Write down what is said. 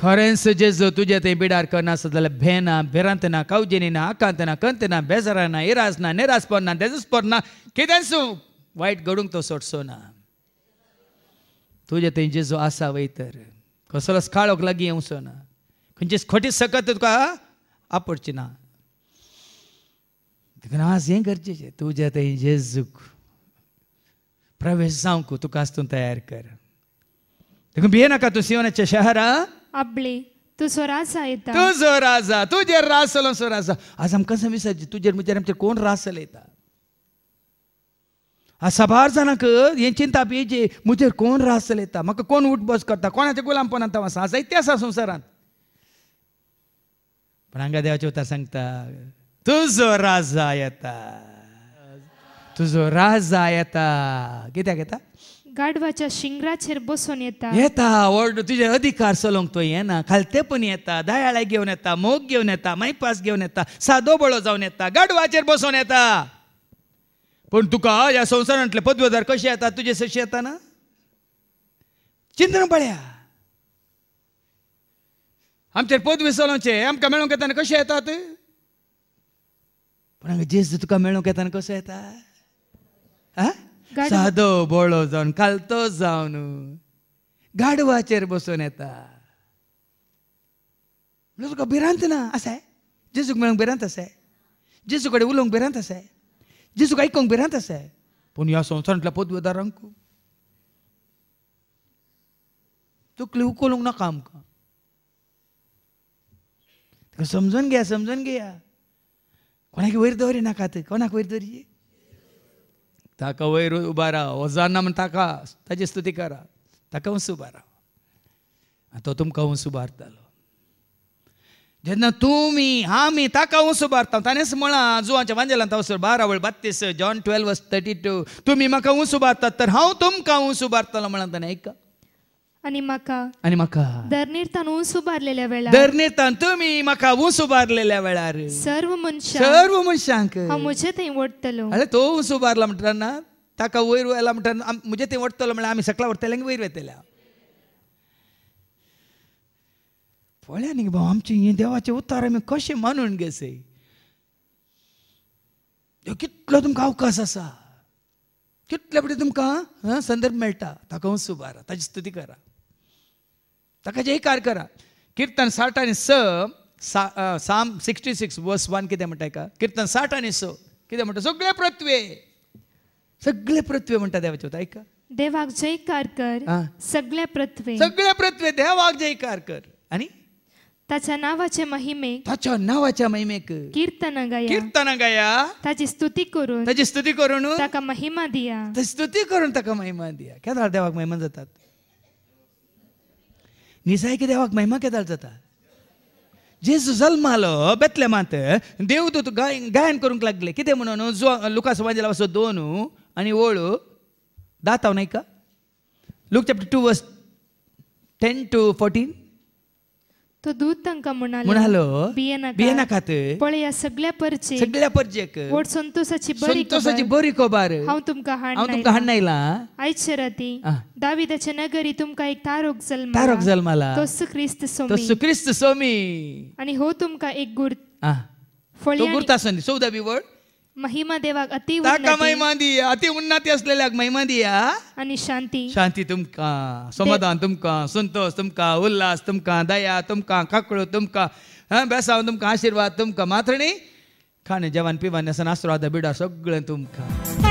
खरेंच जेजो तुझ्या ते बिडार करनास सदले भेना भिरांत ना कवजिनी ना आकांत ना कंत ना बेजारा ना इराज ना निराज पण ना देजस पण ना किदेसू वाईट घडूंक तो सोडसो ना तुझ्या ते जेजो आसा वय तर कसलोच काळोक लागी येऊसो खंयचीच खोटी सकत तुका आपडची ना आज हे गरजेचे तुझ्या ते जेजूक प्रवेश जावंक तुका आसतून तयार कर भिये नका तू सिवनाच्या शहरा आपले तू राजा येता तू राजा तुझे रास जालो आज आमकां समिसाची तुजेर म्हजेर आमचेर कोण रास चलयता आज सभार जाणांक हे चिंता पेजे म्हजेर कोण रास चलयता म्हाका कोण उठ बस करता कोणाचे गुलामपणांत हांव आसा जायते आसा संवसारांत पण हांगा देवाचे उतार सांगता तुजो राजा येता तुजो राजा येता कित्याक येता गाढवाच्या शिंगराचेर बसून येता येता व्हड तुझे अधिकार सलोंक येना खालते पण येता दयाळा घेवन येता मोग घेऊन येता मायपास घेऊन येता सादो बळो जावन येता गाडवाचेर बसून येता पण तुका या संवसारांतले पदवीधर कसे येता तुझे सशी येता ना चिंतन पळया आमचेर पदवी सलोचे आमकां मेळूंक येताना कशे येतात पण हांगा जेस तुका मेळूंक येताना कसो येता आ सादो बोळो जावन कालतो जावन गाडवाचेर बसून येता म्हणून तुका भिरांत ना आसाय जेजूक मेळूंक भिरांत आसाय जेजू कडेन उलोवंक भिरांत आसाय जेजूक आयकूंक भिरांत आसाय पूण ह्या संवसारांतल्या पदवेदारांक तकली उखलूंक नाका आमकां समजून घेया समजून घेया कोणाक वयर दवरी नाकात कोणाक वयर दवरी ताका वयर उबा राव जाना म्हण ताका ताची स्तुती करा ताका हंस उबा राव तो तुमकां हंस उबारतालो जेन्ना तुमी आमी ताका हंस उबारता ताणेंच म्हणा जुवाच्या वांजेलांत हंस बारा वळ बत्तीस जॉन ट्वेल्व थर्टी टू तुमी म्हाका हंस उबारतात तर हांव तुमकां हंस उबारतलो म्हणून ताणें आयका आणि मका आणि मका दरनिर्तान ऊसू बारलेल्या वेळा दरनिर्तान तुम्ही मका ऊसू बारलेल्या वेळार सर्व मनशा सर्व मनशांक हांव म्हजे थंय ओडटलो अरे तो ऊसू बारला म्हणटाना ताका वयर व्हायला म्हणटा म्हजे थंय ओडटलो म्हणल्यार आमी सकला ओडटले वयर वेतल्या पळया न्ही भाऊ आमचे हे देवाचे उतार आमी कशे मानून घेसे कितलो तुमकां अवकाश आसा कितले फुडें तुमकां संदर्भ मेळटा ताका उंच उबारा ताची स्तुती करा ताका जयकार करा किर्तन साठ आणि स साम सिक्स्टी सिक्स वर्स वन कितें म्हणटा कीर्तन किर्तन साठ आणि स कितें म्हणटा सगळे पृथ्वे सगळे पृथ्वे म्हणटा देवाचे ऐका देवाक जयकार कर सगळ्या पृथ्वे सगळ्या पृथ्वे देवाक जयकार कर आणि ताच्या नावाचे महिमे ताच्या नावाच्या महिमेक कीर्तन गाया कीर्तन गाया ताची स्तुती करून ताची स्तुती करून ताका महिमा दिया स्तुती करून ताका महिमा दिया देवाक महिमा जातात నిజాయికి దేవాకు మహిమకే जाता जेजू जल्मालो बेतलेमांत देवदूत गाय गायन करूंक लागले कितें म्हणून जो लुकास वाजेला असो दोन आनी ओळू दाताव नायका Luke chapter two verse ten to fourteen तो दूद तांकां म्हणालो म्हणालो बिये नाकात पढ़े या सगळ्या परचे सगळ्या परजेक वट संतोषाची बरी संतोषाची बरी खबर हांव हाँ तुम कहाँ नहीं ला आई चरती दाविद दाविदाच्या नगरी का एक तारोक जलमा तारोक जल्माला तो सुक्रिस्त सोमी तो सुक्रिस्त सोमी आणि हो का एक गुर्त आ तो गुर्ता आसा सो दबी वर्ड महिमा देवा अति ತಾಕ अति ದಿಯ महिमा असलेल्या महिमा दिया आणि शांती शांती तुमका समाधान तुमका संतोष तुमका उल्लास तुमका दया तुमका काकळो तुमका बेसाव तुमका आशीर्वाद तुमका मात्रणी खाणे जेवण पिवाने आसन आशीर्वाद बिडा सगळं तुमका